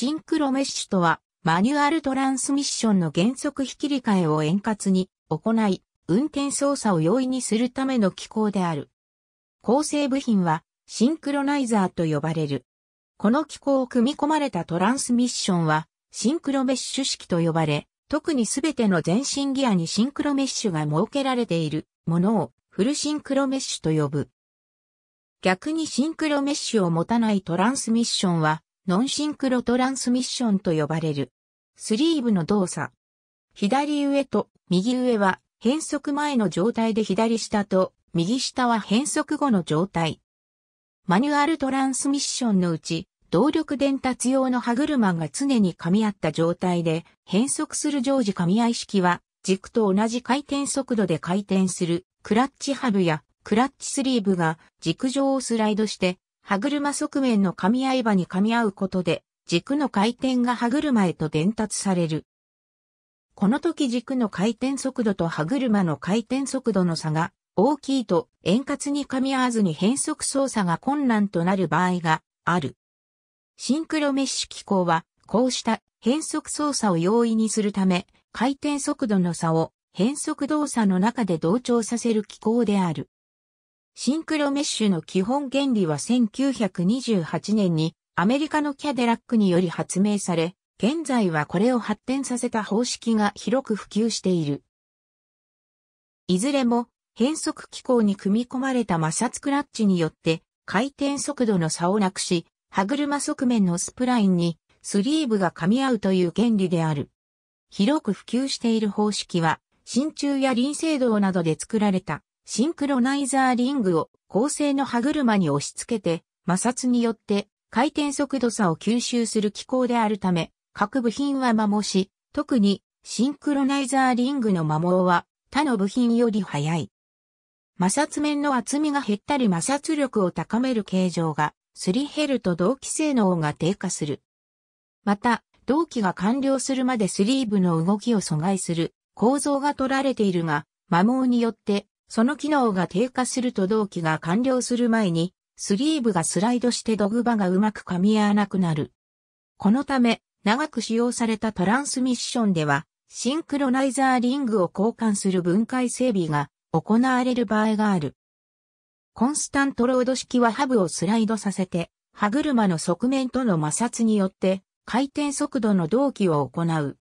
シンクロメッシュとは、マニュアルトランスミッションの原則引きり替えを円滑に行い、運転操作を容易にするための機構である。構成部品は、シンクロナイザーと呼ばれる。この機構を組み込まれたトランスミッションは、シンクロメッシュ式と呼ばれ、特にすべての全身ギアにシンクロメッシュが設けられているものをフルシンクロメッシュと呼ぶ。逆にシンクロメッシュを持たないトランスミッションは、ノンシンクロトランスミッションと呼ばれる。スリーブの動作。左上と右上は変速前の状態で左下と右下は変速後の状態。マニュアルトランスミッションのうち、動力伝達用の歯車が常に噛み合った状態で変速する常時噛み合い式は軸と同じ回転速度で回転するクラッチハブやクラッチスリーブが軸上をスライドして歯車側面の噛み合い場に噛み合うことで、軸の回転が歯車へと伝達される。この時軸の回転速度と歯車の回転速度の差が大きいと円滑に噛み合わずに変速操作が困難となる場合がある。シンクロメッシュ機構はこうした変速操作を容易にするため回転速度の差を変速動作の中で同調させる機構である。シンクロメッシュの基本原理は1928年にアメリカのキャデラックにより発明され、現在はこれを発展させた方式が広く普及している。いずれも変速機構に組み込まれた摩擦クラッチによって回転速度の差をなくし、歯車側面のスプラインにスリーブが噛み合うという原理である。広く普及している方式は、真鍮や輪制動などで作られたシンクロナイザーリングを構成の歯車に押し付けて、摩擦によって回転速度差を吸収する機構であるため、各部品は摩耗し、特にシンクロナイザーリングの摩耗は他の部品より速い。摩擦面の厚みが減ったり摩擦力を高める形状が、すり減ると同期性能が低下する。また、同期が完了するまでスリーブの動きを阻害する構造が取られているが、摩耗によってその機能が低下すると同期が完了する前に、スリーブがスライドしてドグバがうまく噛み合わなくなる。このため、長く使用されたトランスミッションでは、シンクロナイザーリングを交換する分解整備が行われる場合がある。コンスタントロード式はハブをスライドさせて、歯車の側面との摩擦によって回転速度の同期を行う。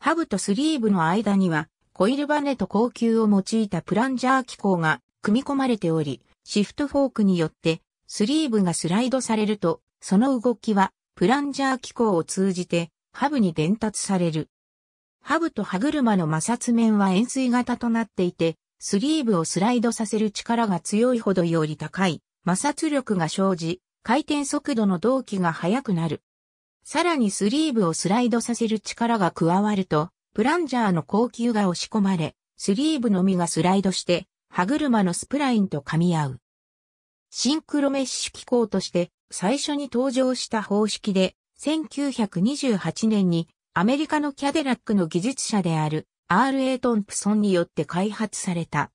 ハブとスリーブの間にはコイルバネと高級を用いたプランジャー機構が組み込まれており、シフトフォークによってスリーブがスライドされると、その動きはプランジャー機構を通じてハブに伝達される。ハブと歯車の摩擦面は円錐型となっていて、スリーブをスライドさせる力が強いほどより高い摩擦力が生じ、回転速度の動機が速くなる。さらにスリーブをスライドさせる力が加わると、プランジャーの高級が押し込まれ、スリーブのみがスライドして、歯車のスプラインと噛み合う。シンクロメッシュ機構として最初に登場した方式で、1928年にアメリカのキャデラックの技術者である R.A. トンプソンによって開発された。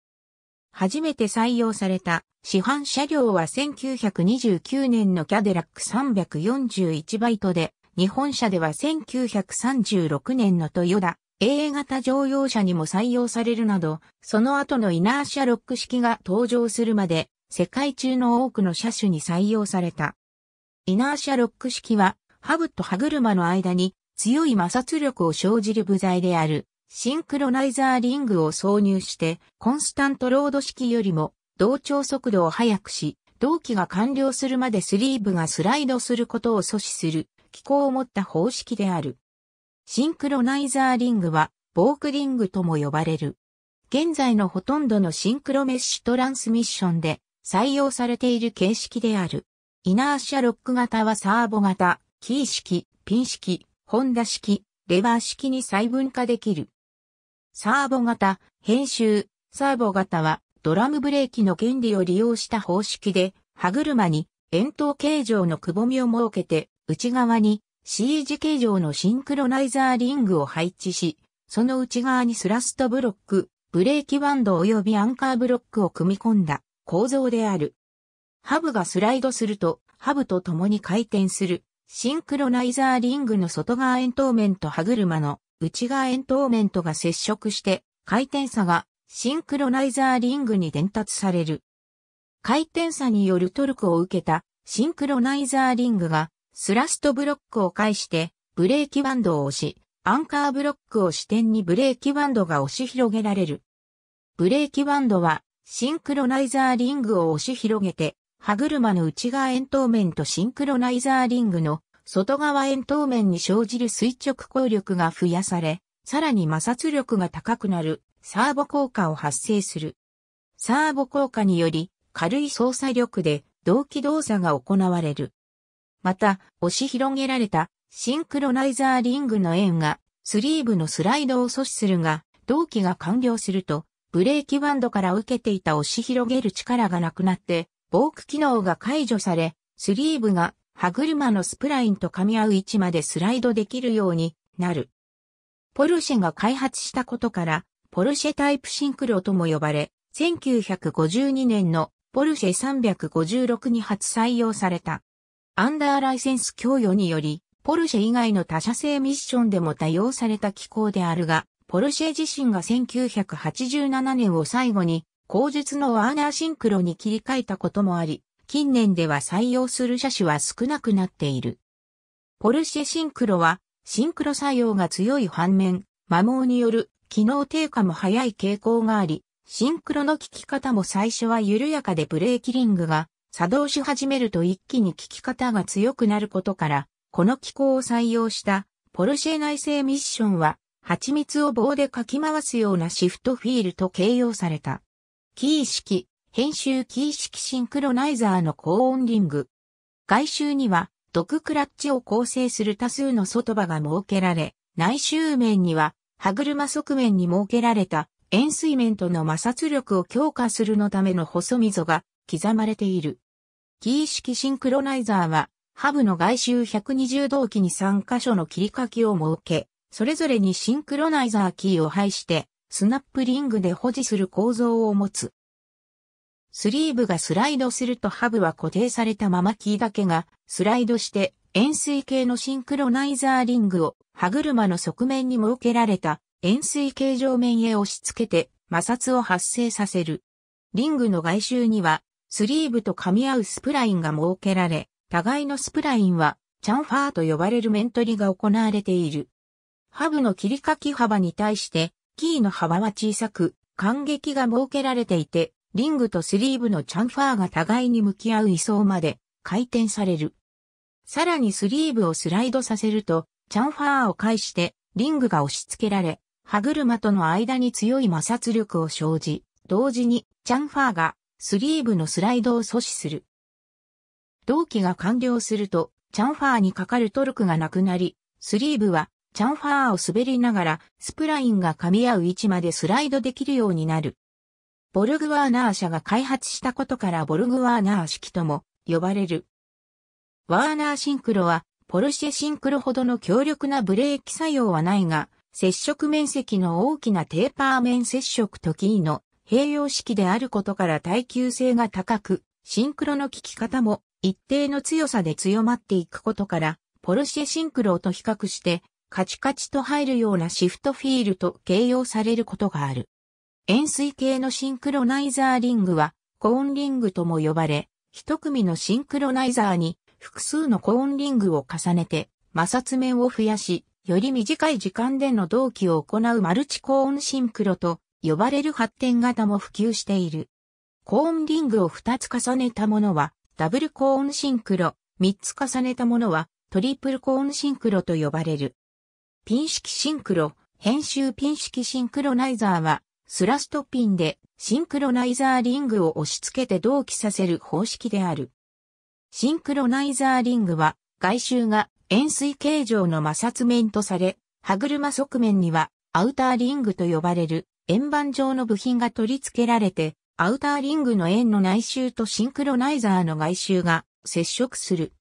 初めて採用された市販車両は1929年のキャデラック341バイトで、日本車では1936年のトヨダ A 型乗用車にも採用されるなど、その後のイナーシャロック式が登場するまで、世界中の多くの車種に採用された。イナーシャロック式は、ハブと歯車の間に強い摩擦力を生じる部材である、シンクロナイザーリングを挿入して、コンスタントロード式よりも、同調速度を速くし、同期が完了するまでスリーブがスライドすることを阻止する、機構を持った方式である。シンクロナイザーリングは、ボークリングとも呼ばれる。現在のほとんどのシンクロメッシュトランスミッションで採用されている形式である。イナーシャロック型はサーボ型、キー式、ピン式、ホンダ式、レバー式に細分化できる。サーボ型、編集、サーボ型はドラムブレーキの原理を利用した方式で、歯車に円筒形状のくぼみを設けて内側に C 字形状のシンクロナイザーリングを配置し、その内側にスラストブロック、ブレーキバンド及びアンカーブロックを組み込んだ構造である。ハブがスライドすると、ハブと共に回転する、シンクロナイザーリングの外側円筒面と歯車の内側円筒面とが接触して、回転差がシンクロナイザーリングに伝達される。回転差によるトルクを受けたシンクロナイザーリングがスラストブロックを介してブレーキバンドを押し、アンカーブロックを支点にブレーキバンドが押し広げられる。ブレーキバンドはシンクロナイザーリングを押し広げて、歯車の内側円筒面とシンクロナイザーリングの外側円筒面に生じる垂直抗力が増やされ、さらに摩擦力が高くなるサーボ効果を発生する。サーボ効果により軽い操作力で同期動作が行われる。また、押し広げられたシンクロナイザーリングの円がスリーブのスライドを阻止するが、同期が完了すると、ブレーキバンドから受けていた押し広げる力がなくなって、ボーク機能が解除され、スリーブが歯車のスプラインと噛み合う位置までスライドできるようになる。ポルシェが開発したことから、ポルシェタイプシンクロとも呼ばれ、1952年のポルシェ356に初採用された。アンダーライセンス供与により、ポルシェ以外の他社製ミッションでも多用された機構であるが、ポルシェ自身が1987年を最後に、後述のワーナーシンクロに切り替えたこともあり、近年では採用する車種は少なくなっている。ポルシェシンクロは、シンクロ作用が強い反面、摩耗による機能低下も早い傾向があり、シンクロの効き方も最初は緩やかでブレーキリングが作動し始めると一気に効き方が強くなることから、この機構を採用したポルシェ内製ミッションは、蜂蜜を棒でかき回すようなシフトフィールと形容された。キー式、編集キー式シンクロナイザーの高音リング。外周には、毒クラッチを構成する多数の外場が設けられ、内周面には、歯車側面に設けられた、円水面との摩擦力を強化するのための細溝が刻まれている。キー式シンクロナイザーは、ハブの外周120同期に3箇所の切り欠きを設け、それぞれにシンクロナイザーキーを配して、スナップリングで保持する構造を持つ。スリーブがスライドするとハブは固定されたままキーだけがスライドして円錐形のシンクロナイザーリングを歯車の側面に設けられた円錐形状面へ押し付けて摩擦を発生させる。リングの外周にはスリーブと噛み合うスプラインが設けられ、互いのスプラインは、チャンファーと呼ばれる面取りが行われている。ハブの切り欠き幅に対して、キーの幅は小さく、感激が設けられていて、リングとスリーブのチャンファーが互いに向き合う位相まで回転される。さらにスリーブをスライドさせると、チャンファーを介してリングが押し付けられ、歯車との間に強い摩擦力を生じ、同時にチャンファーがスリーブのスライドを阻止する。同期が完了すると、チャンファーにかかるトルクがなくなり、スリーブはチャンファーを滑りながらスプラインが噛み合う位置までスライドできるようになる。ボルグワーナー社が開発したことからボルグワーナー式とも呼ばれる。ワーナーシンクロはポルシェシンクロほどの強力なブレーキ作用はないが、接触面積の大きなテーパー面接触とキーの併用式であることから耐久性が高く、シンクロの効き方も一定の強さで強まっていくことから、ポルシェシンクロと比較して、カチカチと入るようなシフトフィールと形容されることがある。円錐形のシンクロナイザーリングは、コーンリングとも呼ばれ、一組のシンクロナイザーに複数のコーンリングを重ねて、摩擦面を増やし、より短い時間での同期を行うマルチコーンシンクロと呼ばれる発展型も普及している。コーンリングを2つ重ねたものは、ダブルコーンシンクロ、3つ重ねたものは、トリプルコーンシンクロと呼ばれる。ピン式シンクロ、編集ピン式シンクロナイザーは、スラストピンでシンクロナイザーリングを押し付けて同期させる方式である。シンクロナイザーリングは、外周が円錐形状の摩擦面とされ、歯車側面にはアウターリングと呼ばれる円盤状の部品が取り付けられて、アウターリングの円の内周とシンクロナイザーの外周が接触する。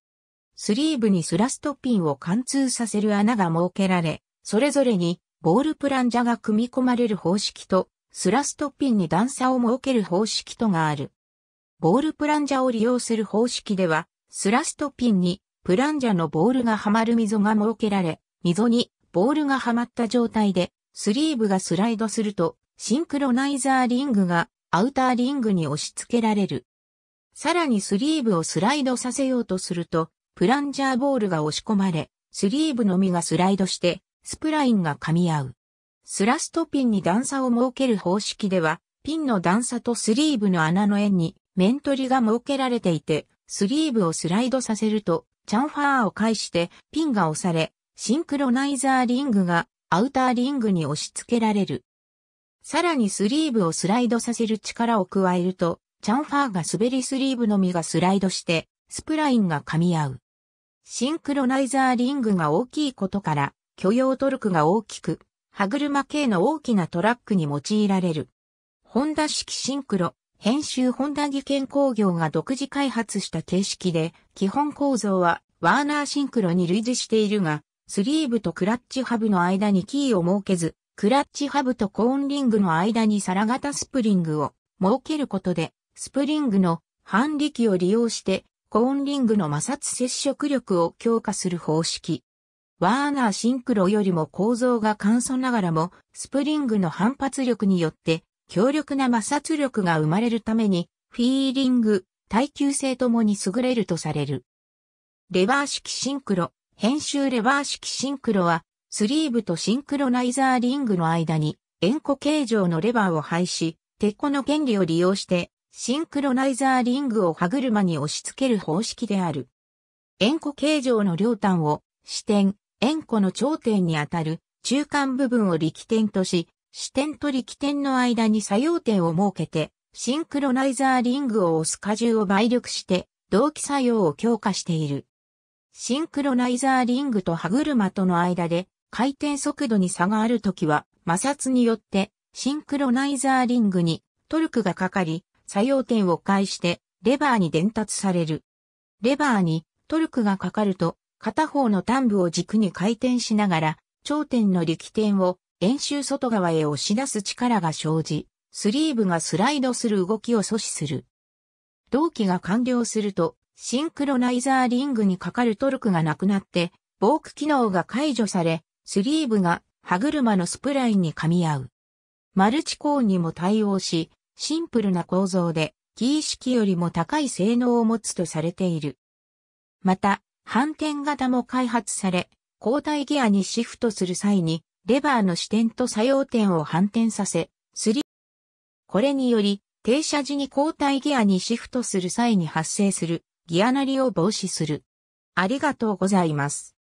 スリーブにスラストピンを貫通させる穴が設けられ、それぞれにボールプランジャが組み込まれる方式と、スラストピンに段差を設ける方式とがある。ボールプランジャを利用する方式では、スラストピンにプランジャのボールがはまる溝が設けられ、溝にボールがはまった状態でスリーブがスライドすると、シンクロナイザーリングがアウターリングに押し付けられる。さらにスリーブをスライドさせようとすると、プランジャーボールが押し込まれ、スリーブのみがスライドして、スプラインが噛み合う。スラストピンに段差を設ける方式では、ピンの段差とスリーブの穴の円に面取りが設けられていて、スリーブをスライドさせると、チャンファーを介してピンが押され、シンクロナイザーリングがアウターリングに押し付けられる。さらにスリーブをスライドさせる力を加えると、チャンファーが滑りスリーブのみがスライドして、スプラインが噛み合う。シンクロナイザーリングが大きいことから、許容トルクが大きく、歯車系の大きなトラックに用いられる。ホンダ式シンクロ、編集ホンダ技研工業が独自開発した形式で、基本構造はワーナーシンクロに類似しているが、スリーブとクラッチハブの間にキーを設けず、クラッチハブとコーンリングの間に皿型スプリングを設けることで、スプリングの反力を利用して、コーンリングの摩擦接触力を強化する方式。ワーナーシンクロよりも構造が簡素ながらも、スプリングの反発力によって、強力な摩擦力が生まれるために、フィーリング、耐久性ともに優れるとされる。レバー式シンクロ、編集レバー式シンクロは、スリーブとシンクロナイザーリングの間に、円弧形状のレバーを配し、鉄コの原理を利用して、シンクロナイザーリングを歯車に押し付ける方式である。円弧形状の両端を、支点、円弧の頂点にあたる、中間部分を力点とし、支点と力点の間に作用点を設けて、シンクロナイザーリングを押す荷重を倍力して、同期作用を強化している。シンクロナイザーリングと歯車との間で回転速度に差があるときは摩擦によってシンクロナイザーリングにトルクがかかり作用点を介してレバーに伝達される。レバーにトルクがかかると片方の端部を軸に回転しながら頂点の力点を円周外側へ押し出す力が生じ、スリーブがスライドする動きを阻止する。同期が完了するとシンクロナイザーリングにかかるトルクがなくなって、ボーク機能が解除され、スリーブが歯車のスプラインに噛み合う。マルチコーンにも対応し、シンプルな構造で、キー式よりも高い性能を持つとされている。また、反転型も開発され、交代ギアにシフトする際に、レバーの支点と作用点を反転させ、スリこれにより、停車時に交代ギアにシフトする際に発生するギアなりを防止する。ありがとうございます。